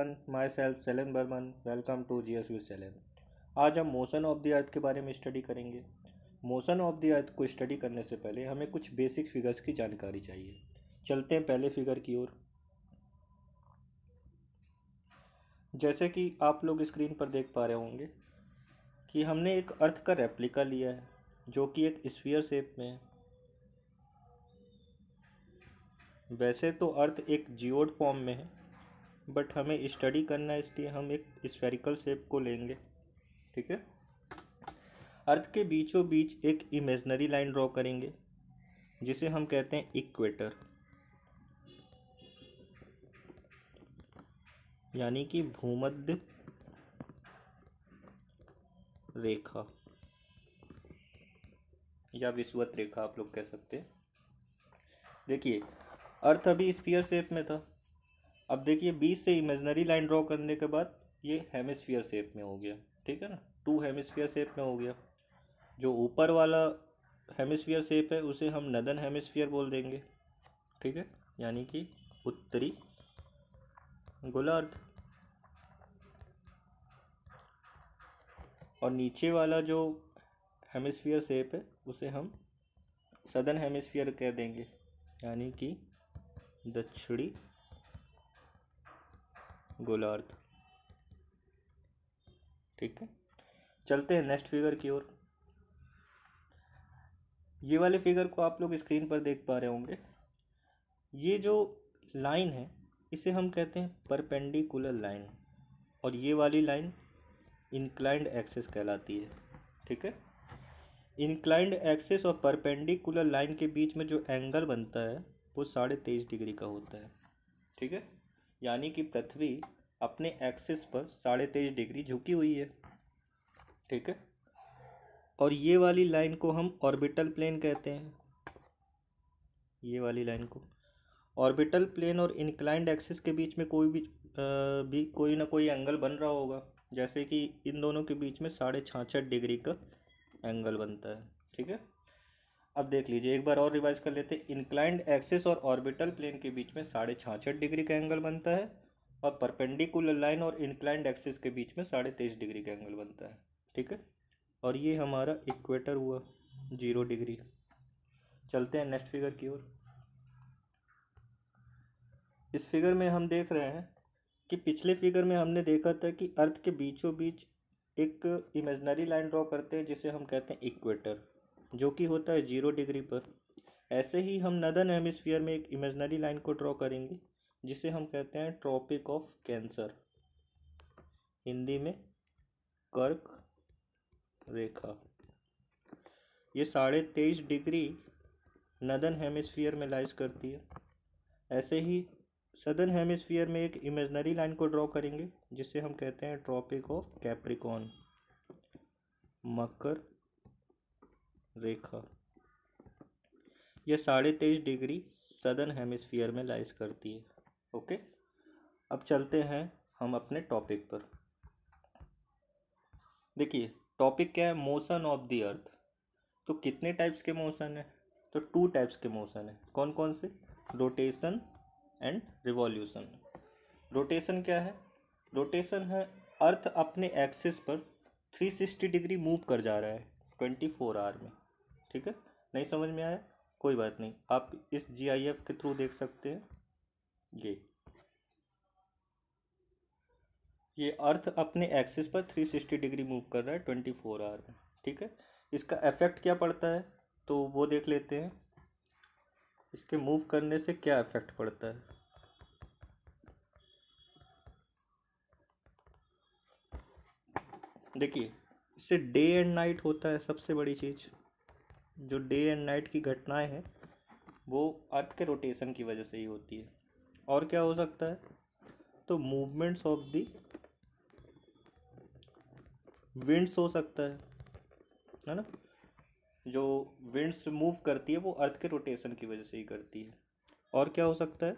everyone myself Selan Barman welcome to G S V Selan आज हम motion of the अर्थ के बारे में स्टडी करेंगे मोशन ऑफ द अर्थ को स्टडी करने से पहले हमें कुछ बेसिक फिगर्स की जानकारी चाहिए चलते हैं पहले फिगर की ओर जैसे कि आप लोग स्क्रीन पर देख पा रहे होंगे कि हमने एक अर्थ का रेप्लिका लिया है जो कि एक स्फीयर शेप में है वैसे तो अर्थ एक जियोड फॉर्म में है बट हमें स्टडी करना है इसलिए हम एक स्फेरिकल शेप को लेंगे ठीक है अर्थ के बीचों बीच एक इमेजनरी लाइन ड्रॉ करेंगे जिसे हम कहते हैं इक्वेटर यानी कि भूमध्य रेखा या विश्वत रेखा आप लोग कह सकते हैं देखिए अर्थ अभी स्पीयर शेप में था अब देखिए बीस से इमेजनरी लाइन ड्रॉ करने के बाद ये हेमिसफियर शेप में हो गया ठीक है ना टू हेमिसफियर शेप में हो गया जो ऊपर वाला हेमिसफियर शेप है उसे हम नदन हेमिसफियर बोल देंगे ठीक है यानी कि उत्तरी गोलार्ध और नीचे वाला जो हेमिसफियर शेप है उसे हम सदन हेमिसफियर कह देंगे यानी कि दक्षिणी गोलार्ध ठीक है चलते हैं नेक्स्ट फिगर की ओर ये वाले फिगर को आप लोग स्क्रीन पर देख पा रहे होंगे ये जो लाइन है इसे हम कहते हैं परपेंडिकुलर लाइन और ये वाली लाइन इंक्लाइंड एक्सेस कहलाती है ठीक है इंक्लाइंड एक्सेस और परपेंडिकुलर लाइन के बीच में जो एंगल बनता है वो साढ़े तेईस डिग्री का होता है ठीक है यानी कि पृथ्वी अपने एक्सिस पर साढ़े तेईस डिग्री झुकी हुई है ठीक है और ये वाली लाइन को हम ऑर्बिटल प्लेन कहते हैं ये वाली लाइन को ऑर्बिटल प्लेन और इंक्लाइंड एक्सिस के बीच में कोई भी आ, भी कोई ना कोई एंगल बन रहा होगा जैसे कि इन दोनों के बीच में साढ़े छाछठ डिग्री का एंगल बनता है ठीक है अब देख लीजिए एक बार और रिवाइज कर लेते हैं इंक्लाइंड एक्सिस और ऑर्बिटल प्लेन के बीच में साढ़े छाछठ डिग्री का एंगल बनता है और परपेंडिकुलर लाइन और इंक्लाइंड एक्सिस के बीच में साढ़े तेईस डिग्री का एंगल बनता है ठीक है और ये हमारा इक्वेटर हुआ जीरो डिग्री चलते हैं नेक्स्ट फिगर की ओर इस फिगर में हम देख रहे हैं कि पिछले फिगर में हमने देखा था कि अर्थ के बीचों बीच एक इमेजनरी लाइन ड्रॉ करते हैं जिसे हम कहते हैं इक्वेटर जो कि होता है जीरो डिग्री पर ऐसे ही हम नदन हेमिसफियर में एक इमेजनरी लाइन को ड्रॉ करेंगे जिसे हम कहते हैं ट्रॉपिक ऑफ कैंसर हिंदी में कर्क रेखा ये साढ़े तेईस डिग्री नदन हेमिस्फीयर में लाइज करती है ऐसे ही सदन हेमिस्फीयर में एक इमेजनरी लाइन को ड्रॉ करेंगे जिसे हम कहते हैं ट्रॉपिक ऑफ कैप्रिकॉन मकर रेखा यह साढ़े तेईस डिग्री सदर्न हेमिस्फीयर में लाइज करती है ओके अब चलते हैं हम अपने टॉपिक पर देखिए टॉपिक क्या है मोशन ऑफ द अर्थ तो कितने टाइप्स के मोशन है तो टू टाइप्स के मोशन है कौन कौन से रोटेशन एंड रिवॉल्यूशन रोटेशन क्या है रोटेशन है अर्थ अपने एक्सिस पर 360 डिग्री मूव कर जा रहा है 24 आवर में ठीक है नहीं समझ में आया कोई बात नहीं आप इस जीआईएफ के थ्रू देख सकते हैं ये ये अर्थ अपने एक्सिस पर थ्री सिक्सटी डिग्री मूव कर रहा है ट्वेंटी फोर आवर में ठीक है इसका इफेक्ट क्या पड़ता है तो वो देख लेते हैं इसके मूव करने से क्या इफेक्ट पड़ता है देखिए इससे डे एंड नाइट होता है सबसे बड़ी चीज़ जो डे एंड नाइट की घटनाएं हैं वो अर्थ के रोटेशन की वजह से ही होती है और क्या हो सकता है तो मूवमेंट्स ऑफ दी विंड्स हो सकता है है ना जो विंड्स मूव करती है वो अर्थ के रोटेशन की वजह से ही करती है और क्या हो सकता है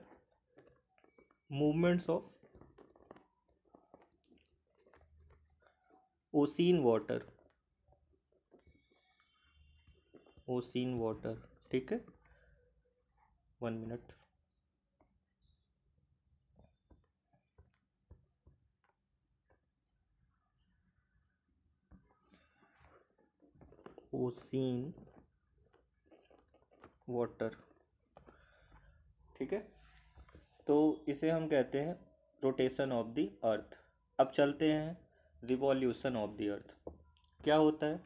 movements of ocean water ocean water ठीक है वन मिनट ओसिन वाटर ठीक है तो इसे हम कहते हैं रोटेशन ऑफ द अर्थ अब चलते हैं रिवॉल्यूशन ऑफ द अर्थ क्या होता है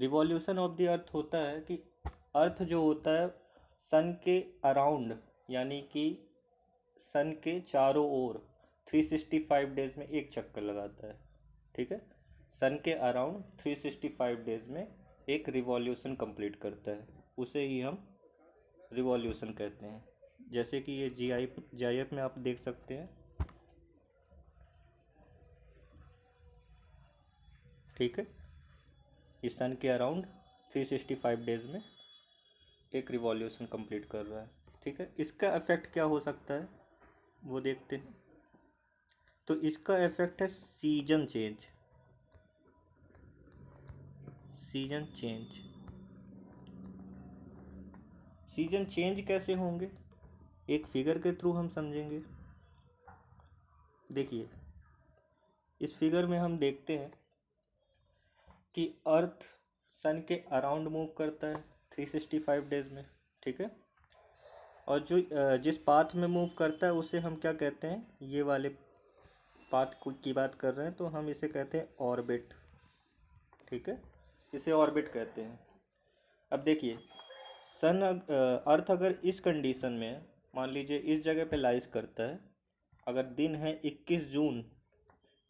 रिवॉल्यूशन ऑफ द अर्थ होता है कि अर्थ जो होता है सन के अराउंड यानी कि सन के चारों ओर 365 डेज में एक चक्कर लगाता है ठीक है सन के अराउंड 365 डेज में एक रिवॉल्यूशन कंप्लीट करता है उसे ही हम रिवॉल्यूशन कहते हैं जैसे कि ये जी आई जी आई एफ में आप देख सकते हैं ठीक है इस सन के अराउंड 365 डेज में एक रिवॉल्यूशन कंप्लीट कर रहा है ठीक है इसका इफेक्ट क्या हो सकता है वो देखते हैं तो इसका इफेक्ट है season change season change season change कैसे होंगे एक फिगर के थ्रू हम समझेंगे देखिए इस फिगर में हम देखते हैं कि अर्थ सन के अराउंड मूव करता है थ्री सिक्सटी फाइव डेज में ठीक है और जो जिस पाथ में मूव करता है उसे हम क्या कहते हैं ये वाले पाथ की बात कर रहे हैं तो हम इसे कहते हैं ऑर्बिट ठीक है इसे ऑर्बिट कहते हैं अब देखिए सन अर्थ अगर इस कंडीशन में मान लीजिए इस जगह पे लाइज करता है अगर दिन है इक्कीस जून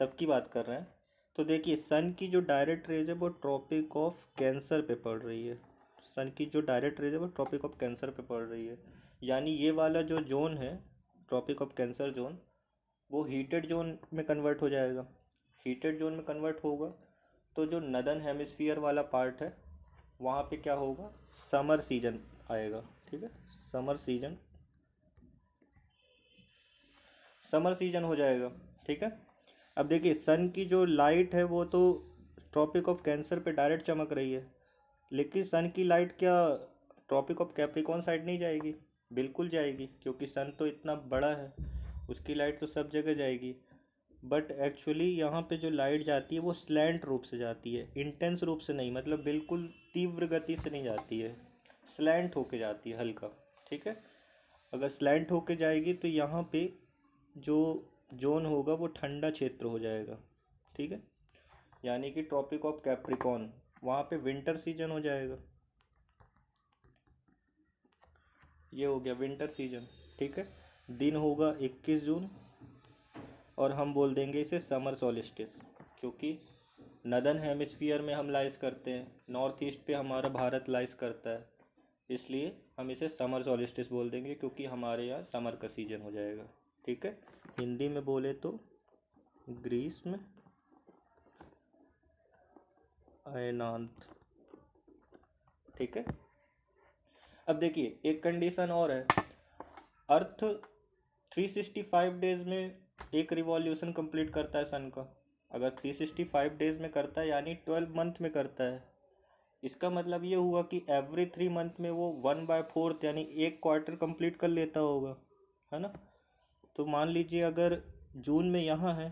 तब की बात कर रहे हैं तो देखिए सन की जो डायरेक्ट रेज है वो ट्रॉपिक ऑफ कैंसर पे पड़ रही है सन की जो डायरेक्ट रेज है वो ट्रॉपिक ऑफ कैंसर पे पड़ रही है यानी ये वाला जो जोन है ट्रॉपिक ऑफ कैंसर जोन वो हीटेड जोन में कन्वर्ट हो जाएगा हीटेड जोन में कन्वर्ट होगा तो जो नदन हेमिसफीयर वाला पार्ट है वहाँ पे क्या होगा समर सीजन आएगा ठीक है समर सीजन समर सीजन हो जाएगा ठीक है अब देखिए सन की जो लाइट है वो तो ट्रॉपिक ऑफ कैंसर पे डायरेक्ट चमक रही है लेकिन सन की लाइट क्या ट्रॉपिक ऑफ कैप्रिकॉन साइड नहीं जाएगी बिल्कुल जाएगी क्योंकि सन तो इतना बड़ा है उसकी लाइट तो सब जगह जाएगी बट एक्चुअली यहाँ पे जो लाइट जाती है वो स्लैंट रूप से जाती है इंटेंस रूप से नहीं मतलब बिल्कुल तीव्र गति से नहीं जाती है स्लैंट होके जाती है हल्का ठीक है अगर स्लैंट होके जाएगी तो यहाँ पे जो जोन होगा वो ठंडा क्षेत्र हो जाएगा ठीक है यानी कि ट्रॉपिक ऑफ कैप्रिकॉन वहाँ पे विंटर सीजन हो जाएगा ये हो गया विंटर सीजन ठीक है दिन होगा 21 जून और हम बोल देंगे इसे समर सोलिस्टिस क्योंकि नदन हेमिस्फीयर में हम लाइस करते हैं नॉर्थ ईस्ट पे हमारा भारत लाइस करता है इसलिए हम इसे समर सोलिस्टिस बोल देंगे क्योंकि हमारे यहाँ समर का सीजन हो जाएगा ठीक है हिंदी में बोले तो ग्रीष्म अयनांत ठीक है अब देखिए एक कंडीशन और है अर्थ 365 डेज में एक रिवॉल्यूशन कंप्लीट करता है सन का अगर 365 डेज में करता है यानी 12 मंथ में करता है इसका मतलब ये हुआ कि एवरी थ्री मंथ में वो वन बाय फोर्थ यानी एक क्वार्टर कंप्लीट कर लेता होगा है ना तो मान लीजिए अगर जून में यहाँ है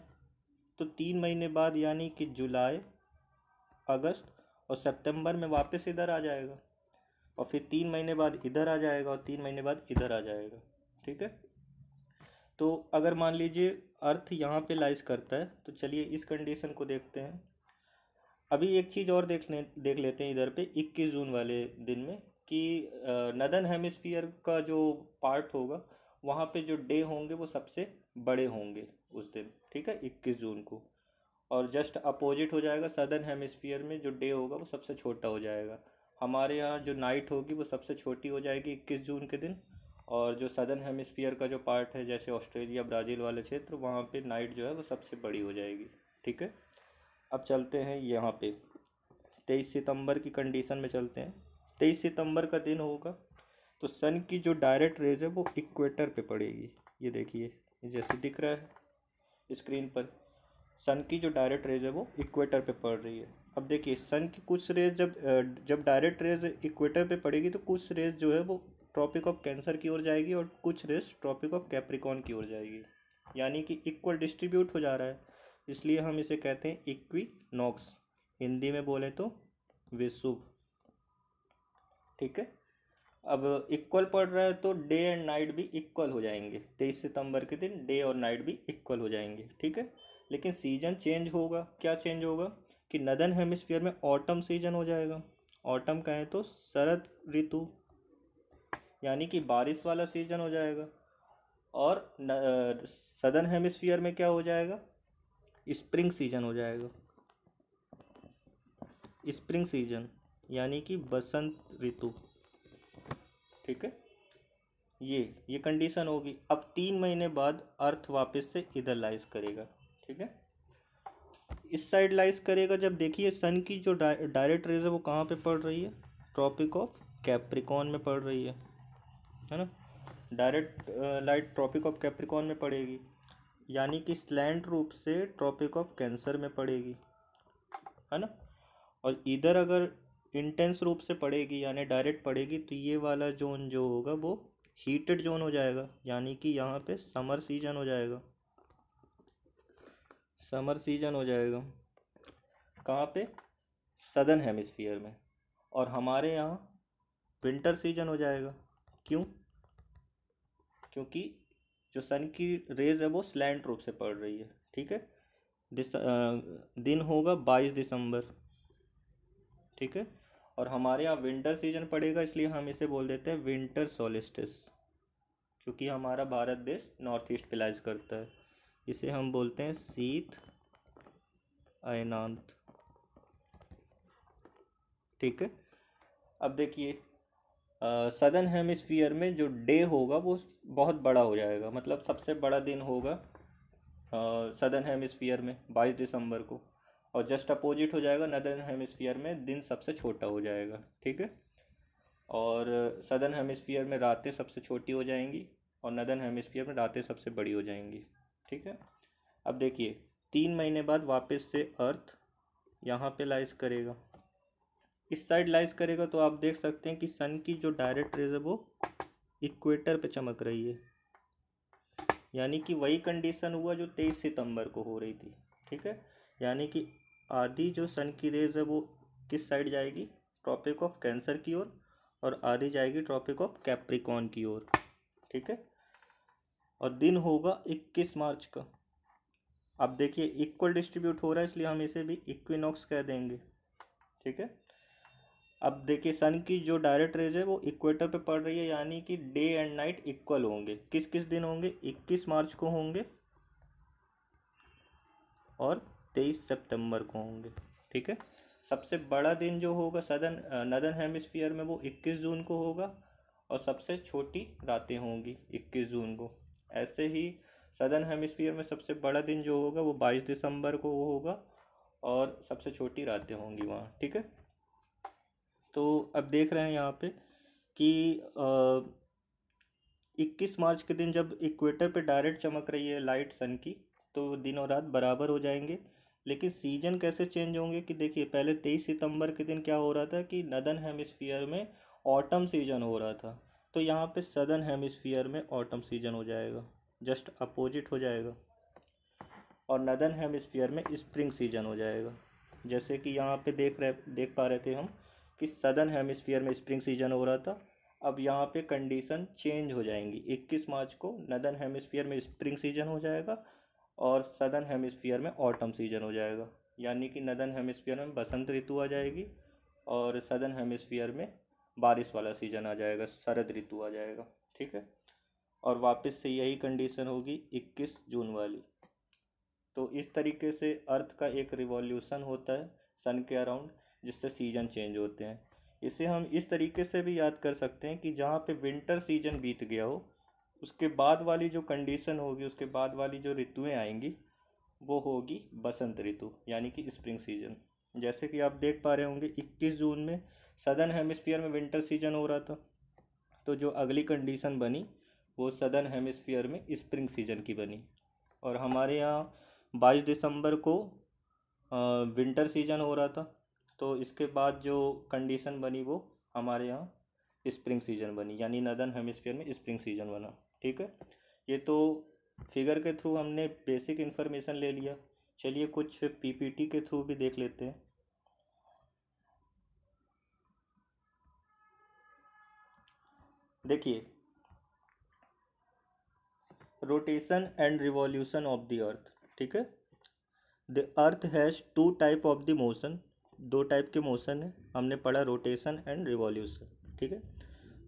तो तीन महीने बाद यानी कि जुलाई अगस्त और सितंबर में वापस इधर आ जाएगा और फिर तीन महीने बाद इधर आ जाएगा और तीन महीने बाद इधर आ जाएगा ठीक है तो अगर मान लीजिए अर्थ यहाँ पे लाइज करता है तो चलिए इस कंडीशन को देखते हैं अभी एक चीज़ और देख ले देख लेते हैं इधर पे 21 जून वाले दिन में कि नदन हेमिस्फीयर का जो पार्ट होगा वहाँ पे जो डे होंगे वो सबसे बड़े होंगे उस दिन ठीक है इक्कीस जून को और जस्ट अपोजिट हो जाएगा सदर्न हेमिस्फीयर में जो डे होगा वो सबसे छोटा हो जाएगा हमारे यहाँ जो नाइट होगी वो सबसे छोटी हो जाएगी इक्कीस जून के दिन और जो सदर्न हेमिस्फीयर का जो पार्ट है जैसे ऑस्ट्रेलिया ब्राज़ील वाले क्षेत्र वहाँ पर नाइट जो है वो सबसे बड़ी हो जाएगी ठीक है अब चलते हैं यहाँ पे तेईस सितंबर की कंडीशन में चलते हैं तेईस सितंबर का दिन होगा तो सन की जो डायरेक्ट रेज है वो इक्वेटर पे पड़ेगी ये देखिए जैसे दिख रहा है स्क्रीन पर सन की जो डायरेक्ट रेज है वो इक्वेटर पे पड़ रही है अब देखिए सन की कुछ रेज जब जब डायरेक्ट रेज इक्वेटर पे पड़ेगी तो कुछ रेज जो है वो ट्रॉपिक ऑफ कैंसर की ओर जाएगी और कुछ रेज ट्रॉपिक ऑफ कैप्रिकॉन की ओर जाएगी यानी कि इक्वल डिस्ट्रीब्यूट हो जा रहा है इसलिए हम इसे कहते हैं इक्वी नॉक्स हिंदी में बोले तो विशुभ ठीक है अब इक्वल पड़ रहा है तो डे एंड नाइट भी इक्वल हो जाएंगे तेईस सितंबर के दिन डे और नाइट भी इक्वल हो जाएंगे ठीक है लेकिन सीजन चेंज होगा क्या चेंज होगा कि नदन हेमिस्फीयर में ऑटम सीजन हो जाएगा ऑटम कहें तो शरद ऋतु यानी कि बारिश वाला सीजन हो जाएगा और सदन हेमिस्फीयर में क्या हो जाएगा स्प्रिंग सीजन हो जाएगा स्प्रिंग सीजन यानी कि बसंत ऋतु ठीक है ये ये कंडीशन होगी अब तीन महीने बाद अर्थ वापस से इधर लाइज करेगा ठीक है इस साइड लाइज करेगा जब देखिए सन की जो डायरेक्ट रेज है वो कहाँ पे पड़ रही है ट्रॉपिक ऑफ कैप्रिकॉन में पड़ रही है है ना direct light tropic of Capricorn में पड़ेगी यानी कि स्लैंड रूप से ट्रॉपिक ऑफ कैंसर में पड़ेगी है ना और इधर अगर इंटेंस रूप से पड़ेगी यानी डायरेक्ट पड़ेगी तो ये वाला जोन जो होगा वो हीटेड जोन हो जाएगा यानी कि यहाँ पे समर सीजन हो जाएगा समर सीजन हो जाएगा कहाँ पे सदर्न हेमिस्फीयर में और हमारे यहाँ विंटर सीजन हो जाएगा क्यों क्योंकि जो सन की रेज है वो स्लैंट रूप से पड़ रही है ठीक है दिस दिन होगा बाईस दिसंबर ठीक है और हमारे यहाँ विंटर सीजन पड़ेगा इसलिए हम इसे बोल देते हैं विंटर सोलिस्टिस क्योंकि हमारा भारत देश नॉर्थ ईस्ट पिलाइज करता है इसे हम बोलते हैं शीत अयनांत ठीक है अब देखिए सदन हेमिस्फीयर में जो डे होगा वो बहुत बड़ा हो जाएगा मतलब सबसे बड़ा दिन होगा सदन हेमिस्फीयर में बाईस दिसंबर को और जस्ट अपोजिट हो जाएगा नदर्न हेमिस्फीयर में दिन सबसे छोटा हो जाएगा ठीक है और सदर्न हेमिस्फीयर में रातें सबसे छोटी हो जाएंगी और नदर्न हेमिस्फीयर में रातें सबसे बड़ी हो जाएंगी ठीक है अब देखिए तीन महीने बाद वापस से अर्थ यहाँ पे लाइज करेगा इस साइड लाइज करेगा तो आप देख सकते हैं कि सन की जो डायरेक्ट रेज है वो इक्वेटर पे चमक रही है यानी कि वही कंडीशन हुआ जो तेईस सितंबर को हो रही थी ठीक है यानी कि आधी जो सन की रेज है वो किस साइड जाएगी ट्रॉपिक ऑफ कैंसर की ओर और, आधी जाएगी ट्रॉपिक ऑफ कैप्रिकॉन की ओर ठीक है और दिन होगा इक्कीस मार्च का अब देखिए इक्वल डिस्ट्रीब्यूट हो रहा है इसलिए हम इसे भी इक्विनॉक्स कह देंगे ठीक है अब देखिए सन की जो डायरेक्ट रेज है वो इक्वेटर पे पड़ रही है यानी कि डे एंड नाइट इक्वल होंगे किस किस दिन होंगे इक्कीस मार्च को होंगे और तेईस सितंबर को होंगे ठीक है सबसे बड़ा दिन जो होगा सदन नदन हेमिस्फीयर में वो इक्कीस जून को होगा और सबसे छोटी रातें होंगी इक्कीस जून को ऐसे ही सदन हेमिस्फीयर में सबसे बड़ा दिन जो होगा वो बाईस दिसंबर को वो होगा और सबसे छोटी रातें होंगी वहाँ ठीक है तो अब देख रहे हैं यहाँ पे कि इक्कीस मार्च के दिन जब इक्वेटर पे डायरेक्ट चमक रही है लाइट सन की तो दिन और रात बराबर हो जाएंगे लेकिन सीजन कैसे चेंज होंगे कि देखिए पहले तेईस सितंबर के दिन क्या हो रहा था कि नदन हेमिसफियर में ऑटम सीजन हो रहा था तो यहाँ पे सदन हेमिसफियर में ऑटम सीजन हो जाएगा जस्ट अपोजिट हो जाएगा और नदन हेमिसफीयर में स्प्रिंग सीजन हो जाएगा जैसे कि यहाँ पे देख रहे देख पा रहे थे हम कि सदन हेमिसफियर में स्प्रिंग सीजन हो रहा था अब यहाँ पे कंडीशन चेंज हो जाएंगी 21 मार्च को नदन हेमिसफीयर में स्प्रिंग सीजन हो जाएगा और सदर्न हेमिस्फीयर में ऑटम सीजन हो जाएगा यानी कि नदर्न हेमिस्फीयर में बसंत ऋतु आ जाएगी और सदर्न हेमिस्फीयर में बारिश वाला सीजन आ जाएगा शरद ऋतु आ जाएगा ठीक है और वापस से यही कंडीशन होगी 21 जून वाली तो इस तरीके से अर्थ का एक रिवॉल्यूशन होता है सन के अराउंड जिससे सीजन चेंज होते हैं इसे हम इस तरीके से भी याद कर सकते हैं कि जहाँ पे विंटर सीजन बीत गया हो उसके बाद वाली जो कंडीशन होगी उसके बाद वाली जो ऋतुएं आएंगी वो होगी बसंत ऋतु यानी कि स्प्रिंग सीजन जैसे कि आप देख पा रहे होंगे 21 जून में सदर्न हेमिस्फीयर में विंटर सीजन हो रहा था तो जो अगली कंडीशन बनी वो सदर्न हेमिस्फीयर में स्प्रिंग सीजन की बनी और हमारे यहाँ बाईस दिसंबर को विंटर सीजन हो रहा था तो इसके बाद जो कंडीशन बनी वो हमारे यहाँ स्प्रिंग सीजन बनी यानी नदन हेमिस्फीयर में स्प्रिंग सीजन बना ठीक है ये तो फिगर के थ्रू हमने बेसिक इन्फॉर्मेशन ले लिया चलिए कुछ पीपीटी के थ्रू भी देख लेते हैं देखिए rotation and revolution of the earth ठीक है the earth has two type of the motion दो टाइप के मोशन है हमने पढ़ा रोटेशन एंड रिवॉल्यूशन ठीक है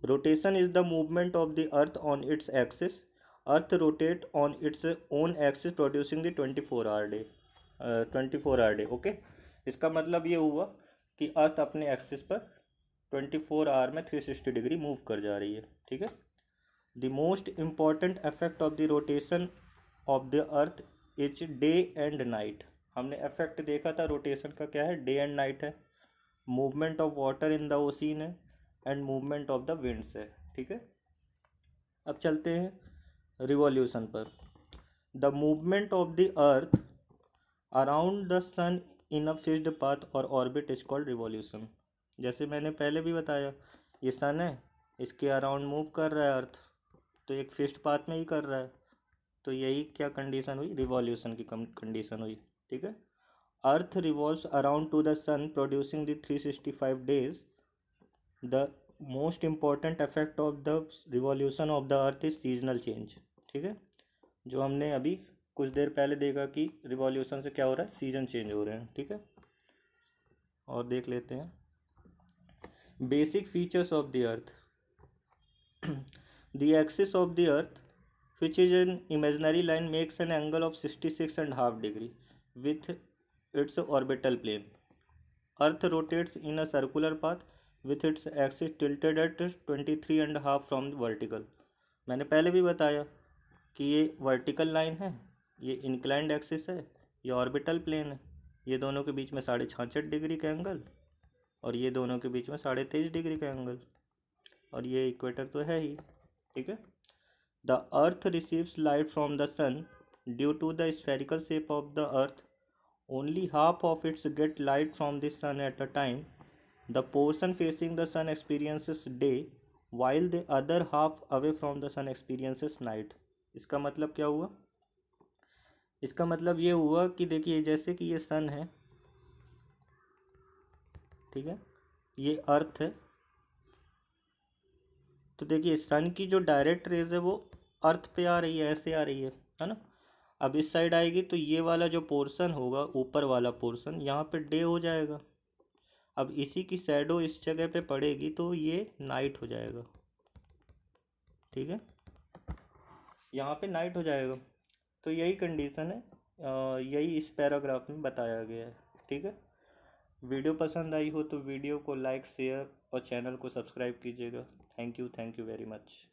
rotation is the movement of the earth on its axis earth rotate on its own axis producing the twenty four hour day twenty four hour day okay इसका मतलब ये हुआ कि अर्थ अपने axis पर twenty four hour में three sixty degree move कर जा रही है ठीक है the most important effect of the rotation of the earth is day and night हमने इफेक्ट देखा था रोटेशन का क्या है डे एंड नाइट है movement of water in the ocean है and movement of the wind से ठीक है अब चलते हैं रिवॉल्यूशन पर the movement of the earth around the sun in a fixed path और ऑर्बिट इज कॉल्ड रिवॉल्यूशन जैसे मैंने पहले भी बताया ये सन है इसके अराउंड मूव कर रहा है अर्थ तो एक फिक्स्ड पाथ में ही कर रहा है तो यही क्या कंडीशन हुई रिवॉल्यूशन की कंडीशन हुई ठीक है earth revolve around to the sun producing the three sixty five days the most important effect of the revolution of the earth is seasonal change ठीक है जो हमने अभी कुछ देर पहले देखा कि रिवोल्यूशन से क्या हो रहा है सीजन चेंज हो रहे हैं ठीक है और देख लेते हैं basic features of the earth the axis of the earth which is an imaginary line makes an angle of sixty six and half degree with its orbital plane earth rotates in a circular path with its axis tilted at twenty three and half from vertical मैंने पहले भी बताया कि ये vertical line है ये inclined axis है ये ऑर्बिटल प्लेन है ये दोनों के बीच में साढ़े छाछठ डिग्री का एंगल और ये दोनों के बीच में साढ़े तेईस डिग्री का एंगल और ये इक्वेटर तो है ही ठीक है the earth receives light from the sun due to the spherical shape of the earth only half of its get light from this sun at a time the portion facing the sun experiences day while the other half away from the sun experiences night इसका मतलब क्या हुआ इसका मतलब ये हुआ कि देखिए जैसे कि ये सन है ठीक है ये अर्थ है तो देखिए सन की जो डायरेक्ट रेज है वो अर्थ पे आ रही है ऐसे आ रही है है ना अब इस साइड आएगी तो ये वाला जो पोर्शन होगा ऊपर वाला पोर्शन यहाँ पे डे हो जाएगा अब इसी की शेडो इस जगह पे पड़ेगी तो ये नाइट हो जाएगा ठीक है यहाँ पे नाइट हो जाएगा तो यही कंडीशन है यही इस पैराग्राफ में बताया गया है ठीक है वीडियो पसंद आई हो तो वीडियो को लाइक शेयर और चैनल को सब्सक्राइब कीजिएगा thank you thank you very much